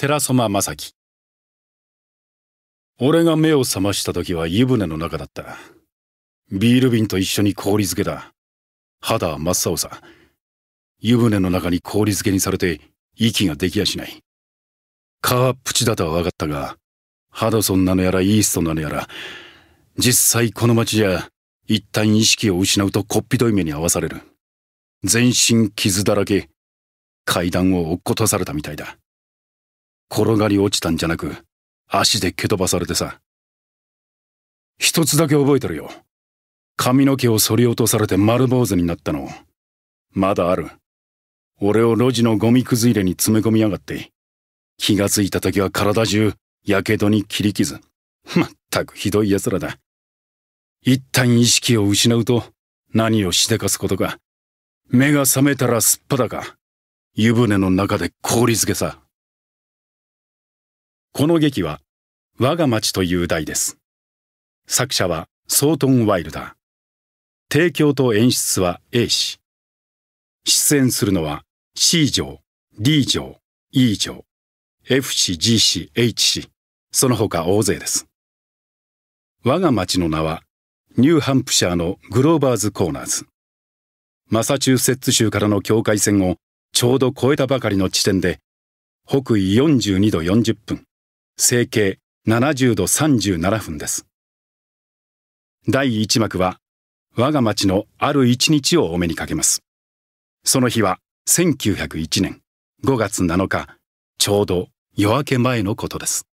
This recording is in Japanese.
寺様正樹。俺が目を覚ました時は湯船の中だった。ビール瓶と一緒に氷漬けだ。肌は真っ青さ。湯船の中に氷漬けにされて息ができやしない。川っプちだとは分かったが、ハドソンなのやらイーストなのやら、実際この町じゃ一旦意識を失うとこっぴどい目に遭わされる。全身傷だらけ、階段を落っことされたみたいだ。転がり落ちたんじゃなく、足で蹴飛ばされてさ。一つだけ覚えてるよ。髪の毛を剃り落とされて丸坊主になったの。まだある。俺を路地のゴミくず入れに詰め込みやがって。気がついた時は体中、やけどに切り傷。まったくひどい奴らだ。一旦意識を失うと、何をしでかすことか。目が覚めたらすっぱだか。湯船の中で氷漬けさ。この劇は、我が町という題です。作者はソートン・ワイルダー。提供と演出は A 氏。出演するのは C 城、D 城、E 城、F 氏、G 氏、H 氏、その他大勢です。我が町の名は、ニューハンプシャーのグローバーズ・コーナーズ。マサチューセッツ州からの境界線をちょうど越えたばかりの地点で、北緯42度40分、整形70度37分です。第1幕は、我が町のある一日をお目にかけます。その日は、1901年5月7日、ちょうど夜明け前のことです。